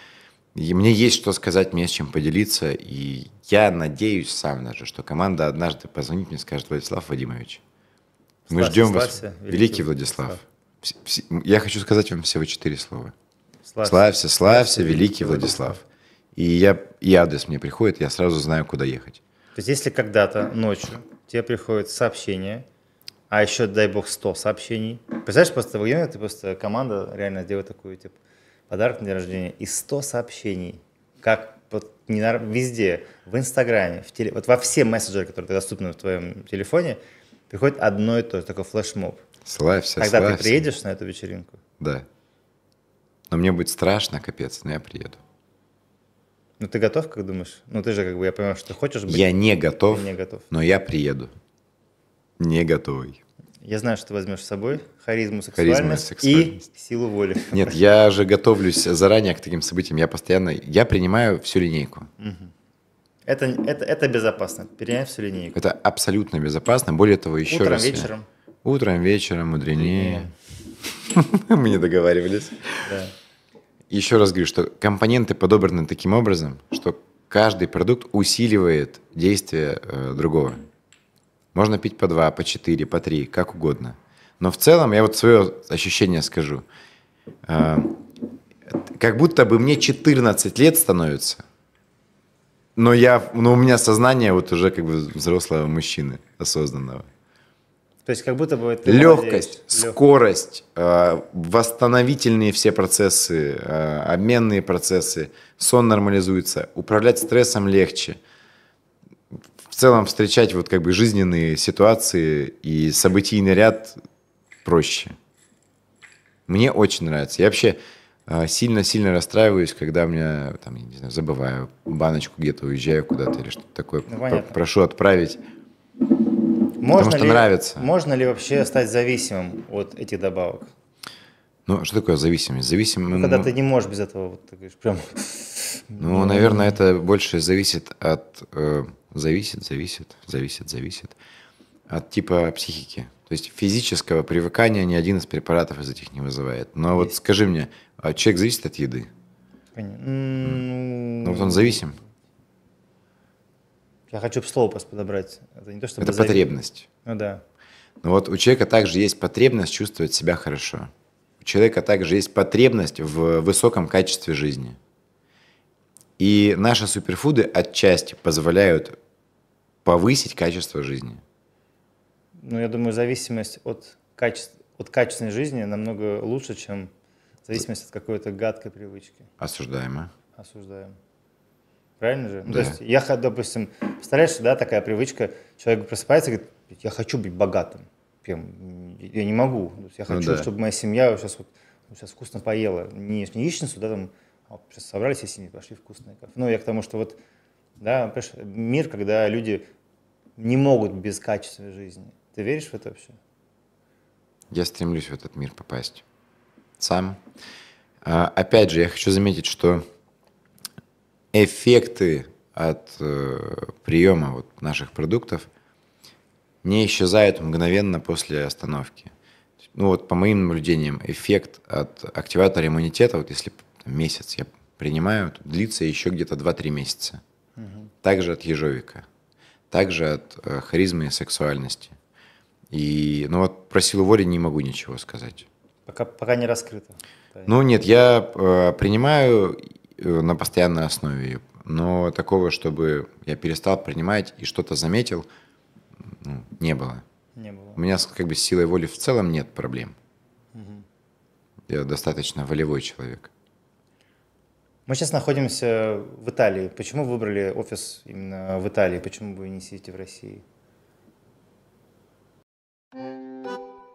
И мне есть что сказать, мне с чем поделиться, и я надеюсь сам даже, что команда однажды позвонит мне и скажет, Владислав Вадимович, мы Славься, ждем вас, славься, великий Владислав. Владислав. Я хочу сказать вам всего четыре слова. Славься, славься, славься великий Владислав. И я и адрес мне приходит, я сразу знаю, куда ехать. То есть, если когда-то ночью тебе приходит сообщение, а еще, дай бог, 100 сообщений. Представляешь, просто в регионе ты просто команда реально сделает такую, типа, подарок на день рождения, и 100 сообщений, как вот не на, везде, в Инстаграме, в теле, вот во все мессенджеры, которые доступны в твоем телефоне, приходит одно и то же, такой флешмоб. Славься, Когда славься. ты приедешь на эту вечеринку? Да. Но мне будет страшно, капец, но я приеду. Ну ты готов, как думаешь? Ну ты же как бы, я понимаю, что ты хочешь быть. Я не готов, не готов. но я приеду. Не готовый. Я знаю, что ты возьмешь с собой харизму, сексуальность, харизму, сексуальность. и силу воли. Нет, я же готовлюсь заранее к таким событиям. Я постоянно, я принимаю всю линейку. Это, это, это безопасно, принимаю всю линейку. Это абсолютно безопасно. Более того, еще Утром, раз. Утром, вечером. Я... Утром, вечером, мудренее. Мы не договаривались. Да еще раз говорю, что компоненты подобраны таким образом, что каждый продукт усиливает действие э, другого. Можно пить по два, по четыре, по три, как угодно. Но в целом я вот свое ощущение скажу. Э, как будто бы мне 14 лет становится, но я, но ну, у меня сознание вот уже как бы взрослого мужчины осознанного. То есть как будто бы это легкость, владеешь. скорость, э, восстановительные все процессы, э, обменные процессы, сон нормализуется, управлять стрессом легче. В целом встречать вот как бы жизненные ситуации и событийный ряд проще. Мне очень нравится. Я вообще э, сильно-сильно расстраиваюсь, когда у меня, там, не знаю, забываю баночку где-то, уезжаю куда-то или что-то такое. Ну, Прошу отправить. Можно потому что ли, нравится. Можно ли вообще стать зависимым от этих добавок? Ну, а что такое зависимость? Зависимость... Ну, когда ты не можешь без этого, вот, ты говоришь, прям... Ну, наверное, это больше зависит от... Э, зависит, зависит, зависит, зависит. От типа психики. То есть физического привыкания ни один из препаратов из этих не вызывает. Но Есть. вот скажи мне, а человек зависит от еды? Ну, вот он ну, зависим. Я хочу слово просто подобрать. Это не то, чтобы... Это зар... потребность. Ну да. Но вот у человека также есть потребность чувствовать себя хорошо. У человека также есть потребность в высоком качестве жизни. И наши суперфуды отчасти позволяют повысить качество жизни. Ну, я думаю, зависимость от, качества, от качественной жизни намного лучше, чем зависимость от какой-то гадкой привычки. Осуждаемо. Осуждаемо. Правильно же? Ну, да. То есть я, допустим, представляешь, да, такая привычка, человек просыпается и говорит, я хочу быть богатым. Я не могу. Я ну хочу, ну, да. чтобы моя семья сейчас, вот, сейчас ну, вкусно поела. Не, не яичницу, да, там, а вот, сейчас собрались все семьи, пошли вкусные. Ну, я к тому, что вот, да, мир, когда люди не могут без качественной жизни. Ты веришь в это вообще? Я стремлюсь в этот мир попасть. Сам. А, опять же, я хочу заметить, что эффекты от э, приема вот наших продуктов не исчезают мгновенно после остановки. Ну вот по моим наблюдениям эффект от активатора иммунитета, вот если там, месяц я принимаю, длится еще где-то 2-3 месяца. Угу. Также от ежовика, также от э, харизмы и сексуальности. И, ну вот про силу воли не могу ничего сказать. Пока, пока не раскрыто. Ну нет, я э, принимаю Э, на постоянной основе. Но такого, чтобы я перестал принимать и что-то заметил, ну, не было. Не было. У меня как бы с силой воли в целом нет проблем. Угу. Я достаточно волевой человек. Мы сейчас находимся в Италии. Почему выбрали офис именно в Италии? Почему вы не сидите в России?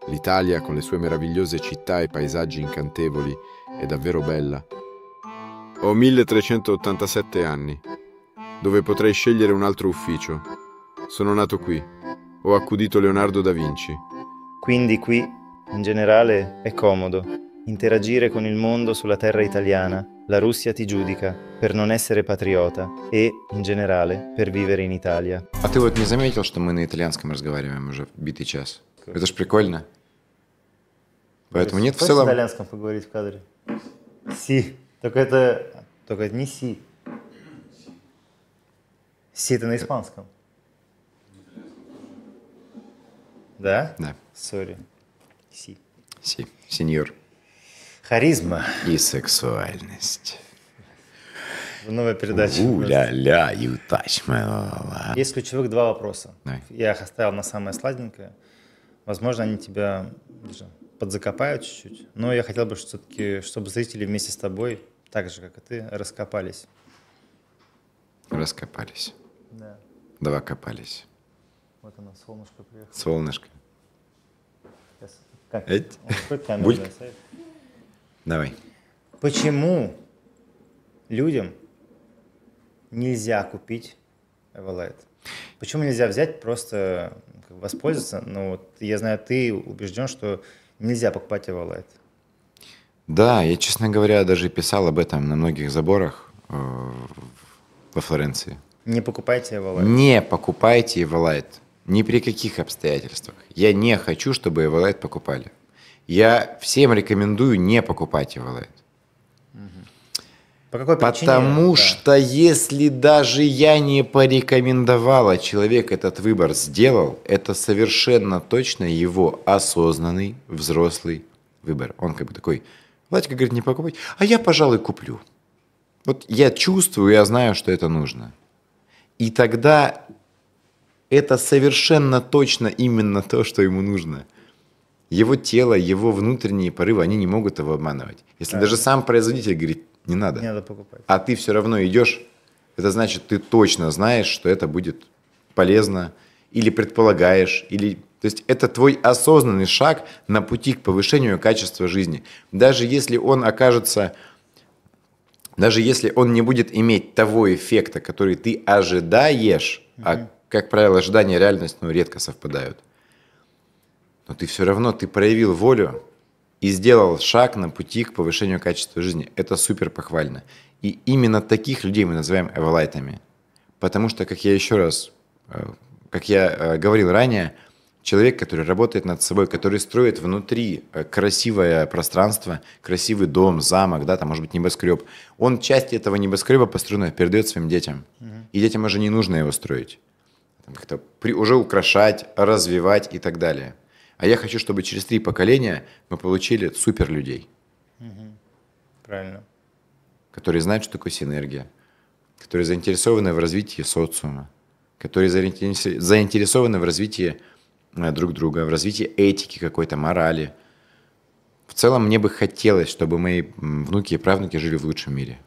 L'Italia, con le sue meravigliose città e paesaggi incantevoli, è davvero bella Ho 1387 anni, dove potrei scegliere un altro ufficio. Sono nato qui, ho accudito Leonardo da Vinci. Quindi qui, in generale, è comodo. Interagire con il mondo sulla terra italiana, la Russia ti giudica per non essere patriota e, in generale, per vivere in Italia. А ты вот не заметил, что мы на итальянском разговариваем уже битый час? Это ж прикольно. Поэтому нет, в целом... Хочешь на итальянском поговорить в кадре? Си. Только это, только это не си. Си это на испанском. Да? Да. Сори. Си. Си. Сеньор. Харизма. И сексуальность. Новая передача. У-ля-ля, you touch my la Есть ключевых два вопроса. Давай. Я их оставил на самое сладенькое. Возможно, они тебя подзакопают чуть-чуть. Но я хотел бы все-таки, чтобы зрители вместе с тобой так же, как и ты, раскопались. Раскопались. Да. Два копались. Вот оно, солнышко приехало. Солнышко. Сейчас. Как? Эть. Камеру, да, Давай. Почему людям нельзя купить Эволайт? Почему нельзя взять, просто воспользоваться? Ну, вот, я знаю, ты убежден, что нельзя покупать Эволайт. Да, я, честно говоря, даже писал об этом на многих заборах э, во Флоренции. Не покупайте Эволайт. Не покупайте Эволайт. Ни при каких обстоятельствах. Я не хочу, чтобы Эволайт покупали. Я всем рекомендую не покупать Эволайт. По какой причине? Потому да. что если даже я не порекомендовала, человек этот выбор сделал, это совершенно точно его осознанный взрослый выбор. Он как бы такой Владька говорит, не покупать. А я, пожалуй, куплю. Вот я чувствую, я знаю, что это нужно. И тогда это совершенно точно именно то, что ему нужно. Его тело, его внутренние порывы, они не могут его обманывать. Если да. даже сам производитель говорит, не надо, не надо покупать. а ты все равно идешь, это значит, ты точно знаешь, что это будет полезно, или предполагаешь, или то есть это твой осознанный шаг на пути к повышению качества жизни. Даже если он окажется, даже если он не будет иметь того эффекта, который ты ожидаешь, угу. а, как правило, ожидания и реальность ну, редко совпадают, но ты все равно, ты проявил волю, и сделал шаг на пути к повышению качества жизни. Это супер похвально. И именно таких людей мы называем эволайтами. Потому что, как я еще раз, э, как я э, говорил ранее, человек, который работает над собой, который строит внутри э, красивое пространство, красивый дом, замок, да, там может быть небоскреб, он часть этого небоскреба построенного передает своим детям. И детям уже не нужно его строить. Как-то при, уже украшать, развивать и так далее. А я хочу, чтобы через три поколения мы получили супер людей. Правильно. Которые знают, что такое синергия, которые заинтересованы в развитии социума, которые заинтересованы в развитии Э, друг друга, в развитии этики какой-то, морали. В целом мне бы хотелось, чтобы мои внуки и правнуки жили в лучшем мире.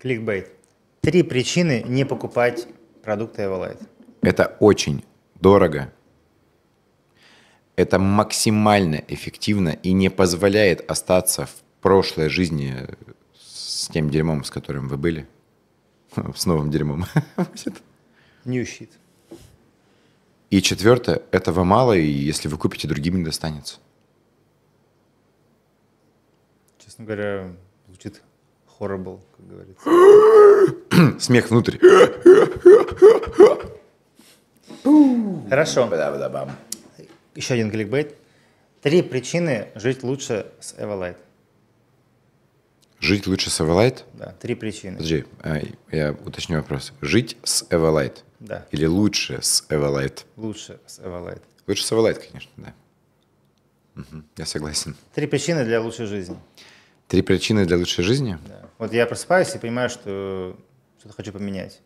Кликбейт. Три причины не покупать продукты Эволайт. Это очень дорого. Это максимально эффективно и не позволяет остаться в прошлой жизни э, с тем дерьмом, с которым вы были. С новым дерьмом. New shit. И четвертое, этого мало, и если вы купите, другим не достанется. Честно говоря, звучит horrible, как говорится. Смех внутрь. Хорошо. Еще один кликбейт. Три причины жить лучше с Эволайт. Жить лучше с Эволайт? Да, три причины. Подожди, а, я уточню вопрос. Жить с Эволайт. Да. Или лучше с Эволайт? Лучше с Эволайт. Лучше с Эволайт, конечно, да. Угу, я согласен. Три причины для лучшей жизни. Три причины для лучшей жизни? Да. Вот я просыпаюсь и понимаю, что что-то хочу поменять.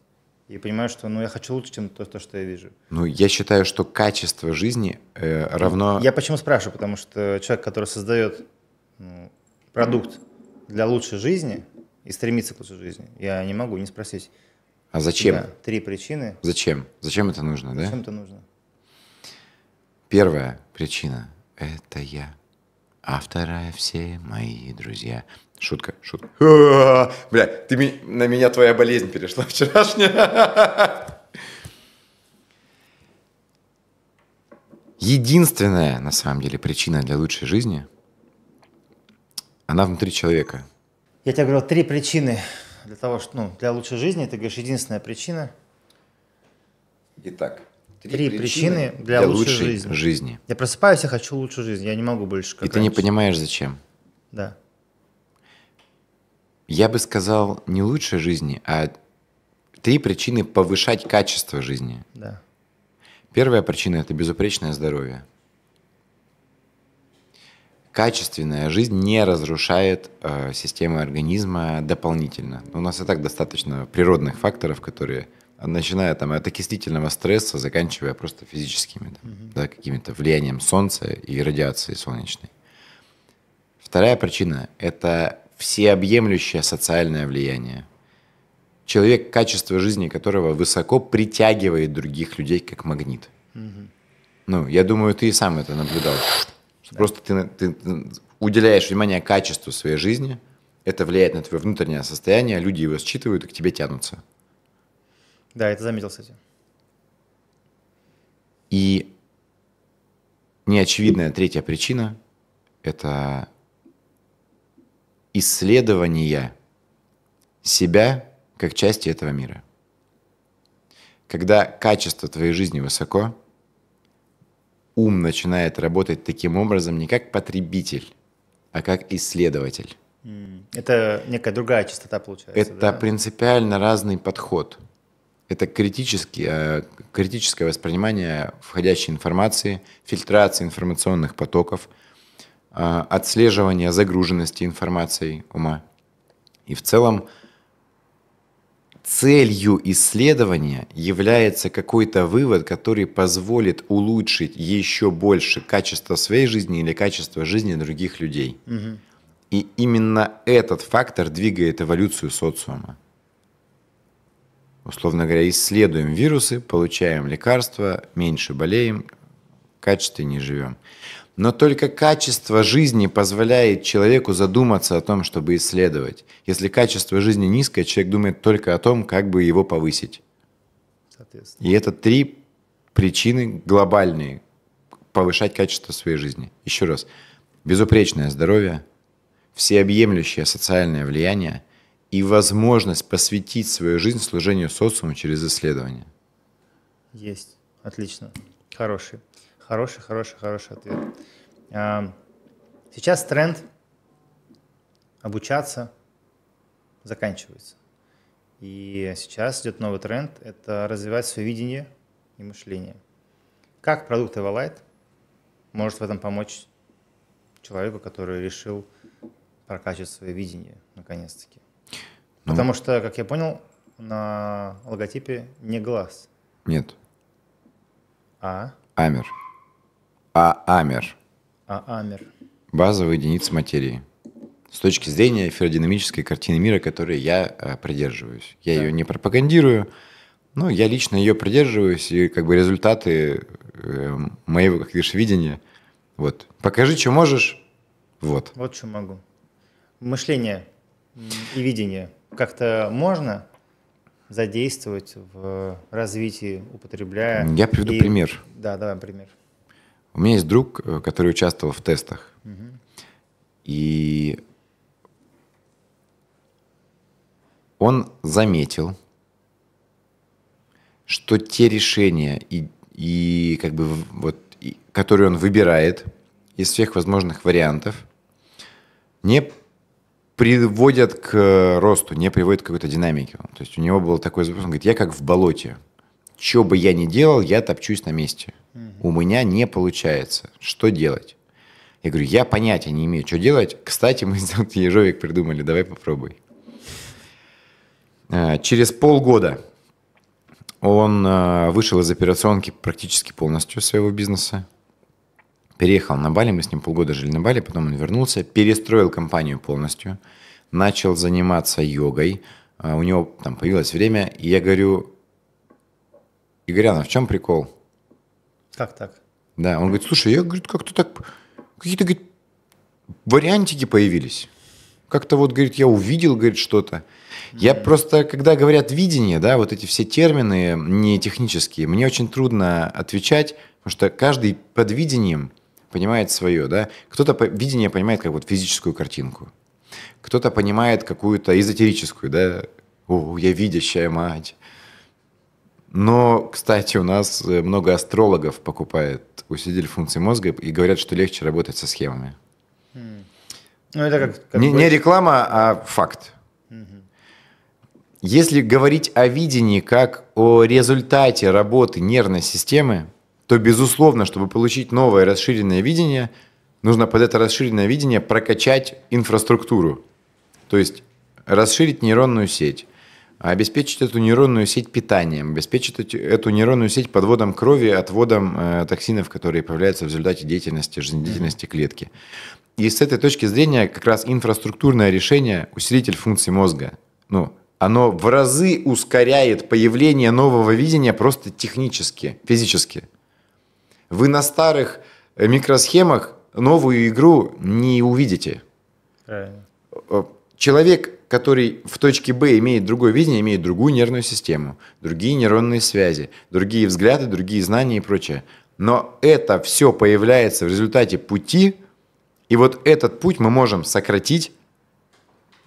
И понимаю, что ну, я хочу лучше, чем то, то, что я вижу. Ну, я считаю, что качество жизни э, равно... Ну, я почему спрашиваю? Потому что человек, который создает ну, продукт для лучшей жизни и стремится к лучшей жизни, я не могу не спросить, а зачем? Да, три причины. Зачем? Зачем это нужно, зачем да? Зачем это нужно? Первая причина – это я. А вторая – все мои друзья. Шутка, шутка. Бля, ты на меня твоя болезнь перешла вчерашняя. Единственная, на самом деле, причина для лучшей жизни, она внутри человека. Я тебе говорил, три причины для того, что, ну, для лучшей жизни, ты говоришь, единственная причина. Итак, три, три причины, причины для, для лучшей, лучшей жизни. жизни. Я просыпаюсь, я хочу лучшую жизнь, я не могу больше. Как И раньше. ты не понимаешь, зачем. Да. Я бы сказал не лучшей жизни, а три причины повышать качество жизни. Да. Первая причина – это безупречное здоровье качественная жизнь не разрушает э, системы организма дополнительно. У нас и так достаточно природных факторов, которые начиная там от окислительного стресса, заканчивая просто физическими, там, угу. да, какими-то влиянием солнца и радиации солнечной. Вторая причина – это всеобъемлющее социальное влияние. Человек, качество жизни которого высоко притягивает других людей как магнит. Угу. Ну, я думаю, ты и сам это наблюдал. Да. Просто ты, ты, уделяешь внимание качеству своей жизни, это влияет на твое внутреннее состояние, люди его считывают и к тебе тянутся. Да, это заметил, кстати. И неочевидная третья причина – это исследование себя как части этого мира. Когда качество твоей жизни высоко – ум начинает работать таким образом не как потребитель, а как исследователь. Это некая другая частота получается. Это да? принципиально разный подход. Это э, критическое воспринимание входящей информации, фильтрация информационных потоков, э, отслеживание загруженности информацией ума. И в целом Целью исследования является какой-то вывод, который позволит улучшить еще больше качество своей жизни или качество жизни других людей. Угу. И именно этот фактор двигает эволюцию социума. Условно говоря, исследуем вирусы, получаем лекарства, меньше болеем, качественнее живем. Но только качество жизни позволяет человеку задуматься о том, чтобы исследовать. Если качество жизни низкое, человек думает только о том, как бы его повысить. И это три причины глобальные повышать качество своей жизни. Еще раз, безупречное здоровье, всеобъемлющее социальное влияние и возможность посвятить свою жизнь служению социуму через исследование. Есть, отлично, хороший. Хороший, хороший, хороший ответ. А, сейчас тренд обучаться заканчивается. И сейчас идет новый тренд – это развивать свое видение и мышление. Как продукт Evalite может в этом помочь человеку, который решил прокачивать свое видение, наконец-таки? Ну, Потому что, как я понял, на логотипе не глаз. Нет. А? Амер. ААМЕР. ААМЕР. Базовая единица материи. С точки зрения эфиродинамической картины мира, которой я э, придерживаюсь. Я да. ее не пропагандирую, но я лично ее придерживаюсь, и как бы результаты эм, моего, как видишь, видения. Вот. Покажи, что можешь. Вот. Вот что могу. Мышление и видение как-то можно задействовать в э, развитии, употребляя. Я приведу и... пример. Да, давай пример. У меня есть друг, э, который участвовал в тестах. И он заметил, что те решения и, и как бы вот, и, которые он выбирает из всех возможных вариантов, не приводят к э, росту, не приводят к какой-то динамике. То есть у него был такой запрос, он говорит, я как в болоте. Что бы я ни делал, я топчусь на месте. У меня не получается. Что делать? Я говорю, я понятия не имею, что делать. Кстати, мы тут ежовик придумали, давай попробуй. А, через полгода он а, вышел из операционки практически полностью своего бизнеса. Переехал на Бали, мы с ним полгода жили на Бали, потом он вернулся, перестроил компанию полностью, начал заниматься йогой, а, у него там появилось время, и я говорю, Игоряна, в чем прикол? Как так? Да, он говорит, слушай, я, говорит, как-то так, какие-то, говорит, вариантики появились. Как-то вот, говорит, я увидел, говорит, что-то. Я просто, когда говорят видение, да, вот эти все термины не технические, мне очень трудно отвечать, потому что каждый под видением понимает свое, да. Кто-то по, видение понимает как вот физическую картинку, кто-то понимает какую-то эзотерическую, да, о, я видящая мать, но, кстати, у нас э, много астрологов покупает усилитель функции мозга и говорят, что легче работать со схемами. Хм. Ну, это как, как не, не реклама, а факт. Mm Если говорить о видении как о результате работы нервной системы, то, безусловно, чтобы получить новое расширенное видение, нужно под это расширенное видение прокачать инфраструктуру. То есть расширить нейронную сеть, а обеспечить эту нейронную сеть питанием, обеспечить эту нейронную сеть подводом крови, отводом э, токсинов, которые появляются в результате деятельности, жизнедеятельности клетки. И с этой точки зрения как раз инфраструктурное решение, усилитель функций мозга, ну, оно в разы ускоряет появление нового видения просто технически, физически. Вы на старых э, микросхемах новую игру не увидите. Правильно. Э, человек который в точке Б имеет другое видение, имеет другую нервную систему, другие нейронные связи, другие взгляды, другие знания и прочее. Но это все появляется в результате пути, и вот этот путь мы можем сократить,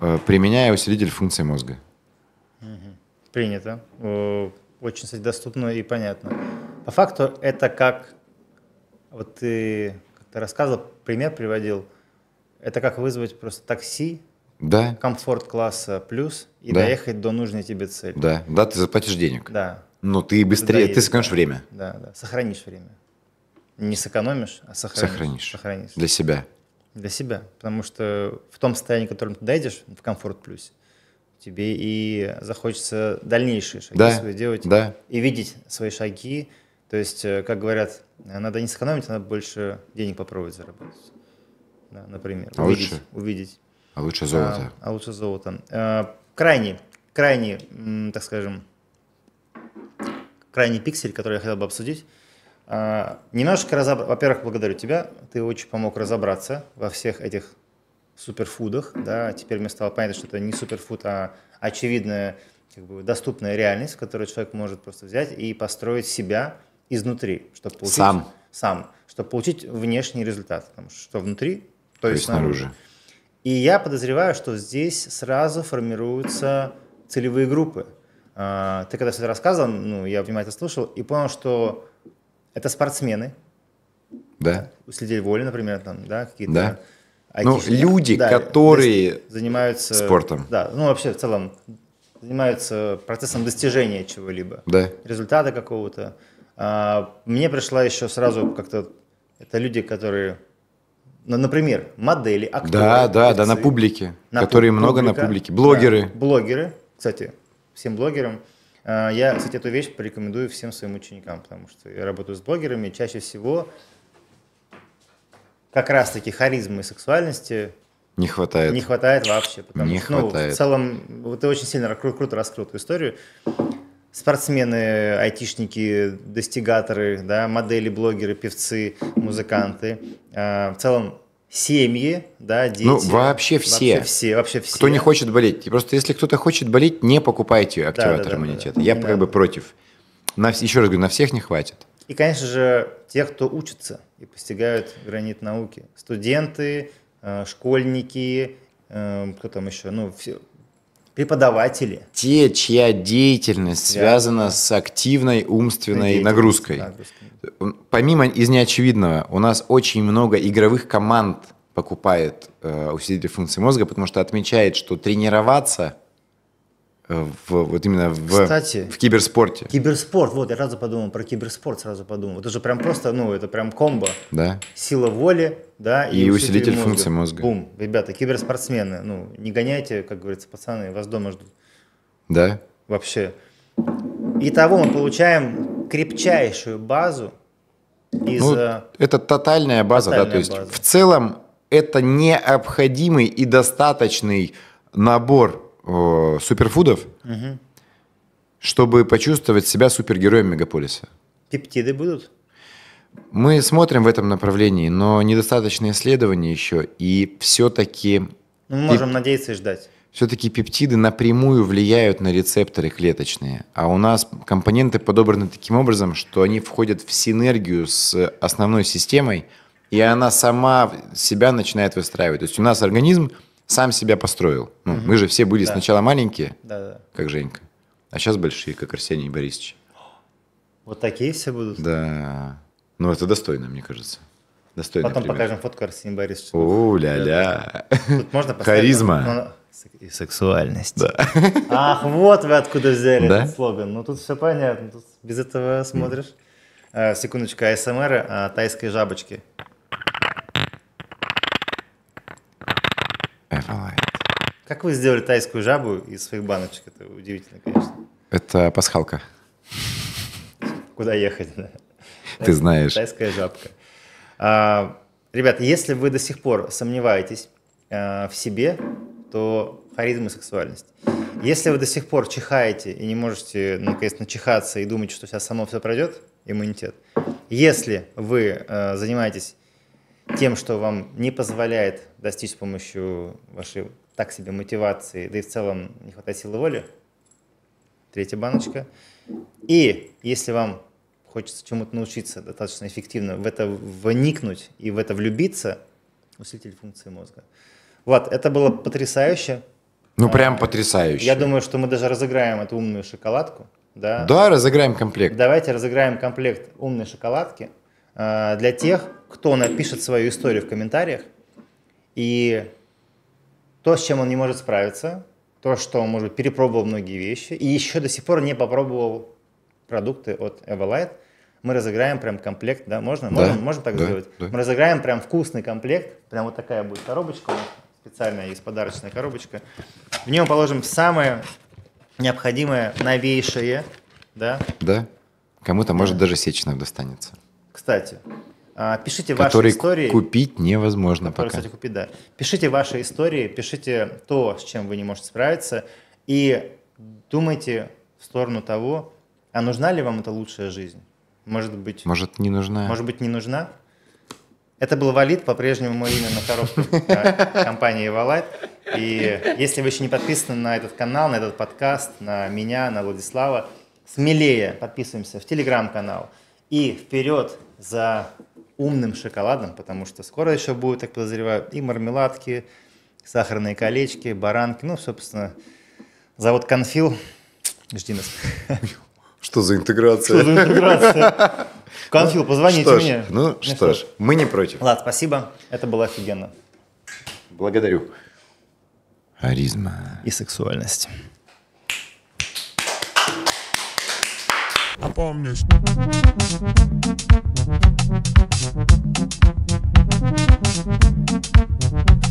э, применяя усилитель функции мозга. Принято. Очень, кстати, доступно и понятно. По факту это как, вот ты как-то рассказывал, пример приводил, это как вызвать просто такси да. комфорт-класса плюс и да. доехать до нужной тебе цели. Да, да, ты заплатишь денег. Да. Но ну, ты быстрее, ты, ты сэкономишь время. Да, да, сохранишь время. Не сэкономишь, а сохранишь. Сохранишь. сохранишь. Для себя. Для себя, потому что в том состоянии, в котором ты дойдешь, в комфорт плюс, тебе и захочется дальнейшие шаги да, свои делать да. и видеть свои шаги. То есть, э, как говорят, надо не сэкономить, надо больше денег попробовать заработать. Да, например, а увидеть, лучше. увидеть. А лучше золото. А, а лучше золото. А, крайний, крайний, так скажем, крайний пиксель, который я хотел бы обсудить. А, немножко разобр... Во-первых, благодарю тебя. Ты очень помог разобраться во всех этих суперфудах. Да? Теперь мне стало понятно, что это не суперфуд, а очевидная как бы, доступная реальность, которую человек может просто взять и построить себя изнутри, чтобы получить... Сам. Сам, чтобы получить внешний результат. Потому что внутри, то, то есть снаружи. снаружи. И я подозреваю, что здесь сразу формируются целевые группы. А, ты когда все это рассказывал, ну, я внимательно слушал и понял, что это спортсмены. Да. Усилитель воли, например, там, да, какие-то. Да. Ну, люди, да, которые занимаются спортом. Да, ну вообще в целом занимаются процессом достижения чего-либо. Да. Результата какого-то. А, мне пришла еще сразу как-то это люди, которые ну, например, модели, актеры. Да, да, певцы, да, на публике, на которые публика, много на публике. Блогеры. Да, блогеры, кстати, всем блогерам. А, я, кстати, эту вещь порекомендую всем своим ученикам, потому что я работаю с блогерами, чаще всего как раз-таки харизмы и сексуальности не хватает. Не хватает вообще. Потому не ну, хватает. В целом, вот ты очень сильно кру- круто раскрыл эту историю спортсмены, айтишники, достигаторы, да, модели, блогеры, певцы, музыканты, э, в целом семьи, да, дети. Ну, вообще все. Вообще все, вообще все. Кто не хочет болеть. Просто если кто-то хочет болеть, не покупайте активатор да, да, иммунитета. Да, да, Я как бы против. На, еще раз говорю, на всех не хватит. И, конечно же, те, кто учится и постигают гранит науки. Студенты, э, школьники, э, кто там еще, ну, все, преподаватели. Те, чья деятельность связана с активной умственной нагрузкой. нагрузкой. Помимо из неочевидного, у нас очень много игровых команд покупает э, усилитель функции мозга, потому что отмечает, что тренироваться Э, в, вот именно в, Кстати, в киберспорте. Киберспорт, вот я сразу подумал про киберспорт, сразу подумал. Это же прям просто, ну, это прям комбо. Да. Сила воли, да, и, и усилитель мозга. функции мозга. Бум, ребята, киберспортсмены, ну, не гоняйте, как говорится, пацаны, вас дома ждут. Да. Вообще. Итого мы получаем крепчайшую базу из... Ну, э, это тотальная база, тотальная да, то есть база. в целом это необходимый и достаточный набор э, суперфудов, угу. чтобы почувствовать себя супергероем мегаполиса. Пептиды будут? Мы смотрим в этом направлении, но недостаточно исследований еще, и все-таки... Ну, мы можем пеп... надеяться и ждать. Все-таки пептиды напрямую влияют на рецепторы клеточные, а у нас компоненты подобраны таким образом, что они входят в синергию с основной системой, и она сама себя начинает выстраивать. То есть у нас организм сам себя построил. Ну, угу. Мы же все были да. сначала маленькие, да, да. как Женька, а сейчас большие, как Арсений Борисович. Вот такие все будут? Да. Ну, это достойно, мне кажется. Достойно. Потом пример. покажем фотку Арсения Борисовича. О, ля-ля. Тут можно поставить... Харизма. И сексуальность. Да. Ах, вот вы откуда взяли да? этот слоган. Ну, тут все понятно. Тут без этого смотришь. Mm. Секундочку, АСМР эм а тайской жабочки. Как вы сделали тайскую жабу из своих баночек? Это удивительно, конечно. Это пасхалка. Куда ехать? Да? Ты Тайская знаешь. Тайская жабка. А, ребят, если вы до сих пор сомневаетесь а, в себе, то харизма и сексуальность. Если вы до сих пор чихаете и не можете, наконец, начихаться и думать, что сейчас само все пройдет, иммунитет. Если вы э, занимаетесь тем, что вам не позволяет достичь с помощью вашей так себе мотивации, да и в целом не хватает силы воли. Третья баночка. И если вам хочется чему-то научиться достаточно эффективно, в это вникнуть и в это влюбиться, усилитель функции мозга. Вот, это было потрясающе. Ну, прям потрясающе. Я думаю, что мы даже разыграем эту умную шоколадку. Да, да разыграем комплект. Давайте разыграем комплект умной шоколадки э, для тех, кто напишет свою историю в комментариях. И то, с чем он не может справиться, то, что он, может быть, перепробовал многие вещи и еще до сих пор не попробовал продукты от Эволайт. мы разыграем прям комплект, да, можно? Да, можем, можем так да, сделать? Да. Мы разыграем прям вкусный комплект, прям вот такая будет коробочка специальная есть подарочная коробочка. В нее положим самое необходимое, новейшее, да? Да, кому-то, может, даже сечь достанется. Кстати, а, пишите который ваши истории. купить невозможно который, пока. кстати, купить, да. Пишите ваши истории, пишите то, с чем вы не можете справиться, и думайте в сторону того, а нужна ли вам эта лучшая жизнь? Может быть... Может, не нужна. Может быть, не нужна? Это был Валид, по-прежнему мое имя на коробке компании Валайт. И если вы еще не подписаны на этот канал, на этот подкаст, на меня, на Владислава, смелее подписываемся в телеграм-канал. И вперед за умным шоколадом, потому что скоро еще будет, так подозреваю, и мармеладки, сахарные колечки, баранки, ну, собственно, завод «Конфил», жди нас. Что за интеграция? Что за интеграция? Конфил, позвоните что ж, мне. Ну, ну что, что ж, мы не против. Ладно, спасибо, это было офигенно. Благодарю. Харизма. И сексуальность. А Thank you.